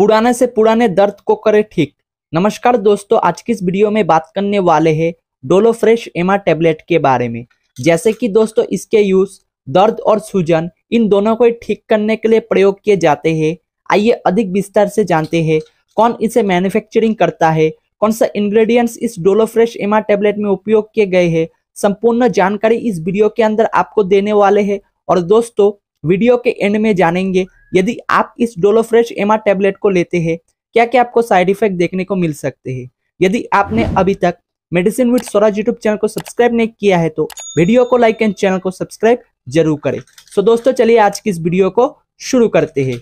पुराने से पुराने दर्द को करे ठीक नमस्कार दोस्तों आज की इस वीडियो में बात करने वाले हैं डोलो फ्रेश एमा टेबलेट के बारे में जैसे कि दोस्तों इसके यूज दर्द और सूजन इन दोनों को ठीक करने के लिए प्रयोग किए जाते हैं आइए अधिक विस्तार से जानते हैं कौन इसे मैन्युफैक्चरिंग करता है कौन सा इंग्रेडिएंट्स इस डोलो फ्रेश एमा टेबलेट में उपयोग किए गए हैं संपूर्ण जानकारी इस वीडियो के अंदर आपको देने वाले है और दोस्तों वीडियो के एंड में जानेंगे यदि आप इस डोलोफ्रेश एमा टैबलेट को लेते हैं क्या क्या आपको साइड इफेक्ट देखने को मिल सकते हैं यदि आपने अभी तक medicine with Swaraj YouTube channel को सब्सक्राइब नहीं किया है तो वीडियो को लाइक एंड चैनल को सब्सक्राइब जरूर करें सो दोस्तों चलिए आज की इस वीडियो को शुरू करते हैं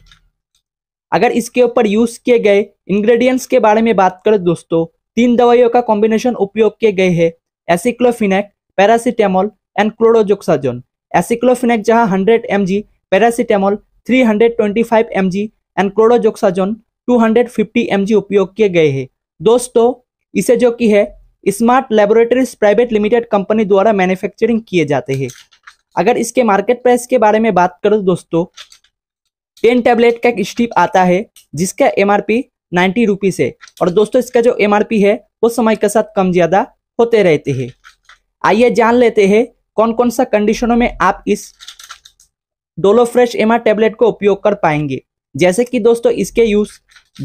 अगर इसके ऊपर यूज किए गए इंग्रेडिएंट्स के बारे में बात करें दोस्तों तीन दवाइयों का कॉम्बिनेशन उपयोग किए गए हैं aceclofenac paracetamol and chlorzoxazone aceclofenac जहां 100 M G paracetamol 325 mg and fifty 250 mg उपयोग किए गए हैं दोस्तों इसे जो कि है smart laboratories private limited company द्वारा मैन्युफैक्चरिंग किए जाते हैं अगर इसके मार्केट प्राइस के बारे में बात करो दोस्तों टेन टैबलेट का एक स्टिप आता है जिसका M R P ninety rupees है और दोस्तों इसका जो एम आर पी है वो समय के साथ कम ज़्यादा होते रहते हैं आइए जान लेते हैं कौन कौन सा कंडीशनों में आप इस डोलोफ्रेश एमा टेबलेट को उपयोग कर पाएंगे जैसे कि दोस्तों इसके यूज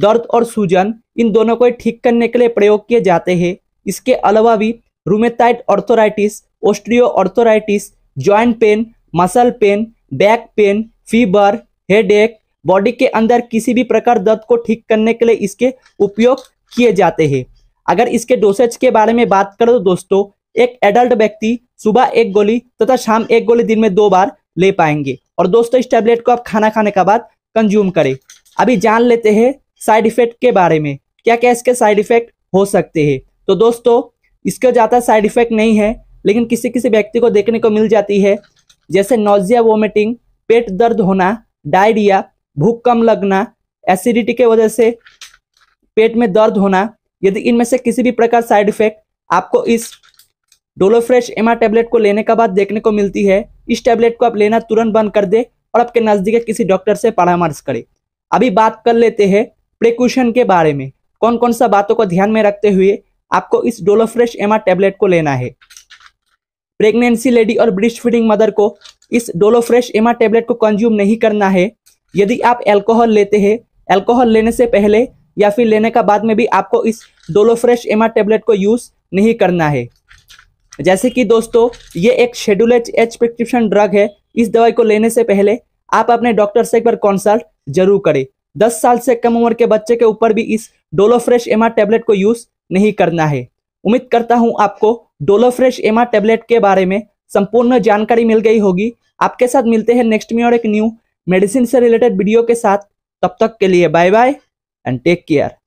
दर्द और सूजन इन दोनों को ठीक करने के लिए प्रयोग किए जाते हैं इसके अलावा भी rheumatoid arthritis osteoarthritis joint pain muscle pain back pain fever headache body के अंदर किसी भी प्रकार दर्द को ठीक करने के लिए इसके उपयोग किए जाते हैं अगर इसके डोसेज के बारे में बात करें तो दोस्तों एक एडल्ट व्यक्ति सुबह एक गोली तथा शाम एक गोली दिन में दो बार ले पाएंगे और दोस्तों इस टैबलेट को आप खाना खाने के बाद कंज्यूम करें अभी जान लेते हैं साइड इफेक्ट के बारे में क्या क्या इसके साइड इफेक्ट हो सकते हैं तो दोस्तों इसके ज़्यादा साइड इफेक्ट नहीं है लेकिन किसी किसी व्यक्ति को देखने को मिल जाती है जैसे नोजिया वोमिटिंग पेट दर्द होना डायरिया भूख कम लगना एसिडिटी के वजह से पेट में दर्द होना यदि इनमें से किसी भी प्रकार साइड इफेक्ट आपको इस डोलोफ्रेश एमा टैबलेट को लेने के बाद देखने को मिलती है इस टैबलेट को आप लेना तुरंत बंद कर दे और आपके नज़दीक किसी डॉक्टर से परामर्श करें अभी बात कर लेते हैं प्रिकॉशन के बारे में कौन कौन सा बातों को ध्यान में रखते हुए आपको इस डोलोफ्रेश एमा टैबलेट को लेना है प्रेगनेंसी लेडी और ब्रिस्ट फीडिंग मदर को इस डोलोफ्रेश एमा टैबलेट को कंज्यूम नहीं करना है यदि आप एल्कोहल लेते हैं एल्कोहल लेने से पहले या फिर लेने का बाद में भी आपको इस डोलोफ्रेश एमा टैबलेट को यूज़ नहीं करना है जैसे कि दोस्तों ये एक schedule H H prescription drug है इस दवाई को लेने से पहले आप अपने डॉक्टर से एक बार कंसल्ट जरूर करें दस साल से कम उम्र के बच्चे के ऊपर भी इस डोलोफ्रेश एमा टैबलेट को यूज नहीं करना है उम्मीद करता हूं आपको डोलोफ्रेश एमआर टैबलेट के बारे में संपूर्ण जानकारी मिल गई होगी आपके साथ मिलते हैं नेक्स्ट में और एक न्यू मेडिसिन से रिलेटेड वीडियो के साथ तब तक के लिए bye bye and take care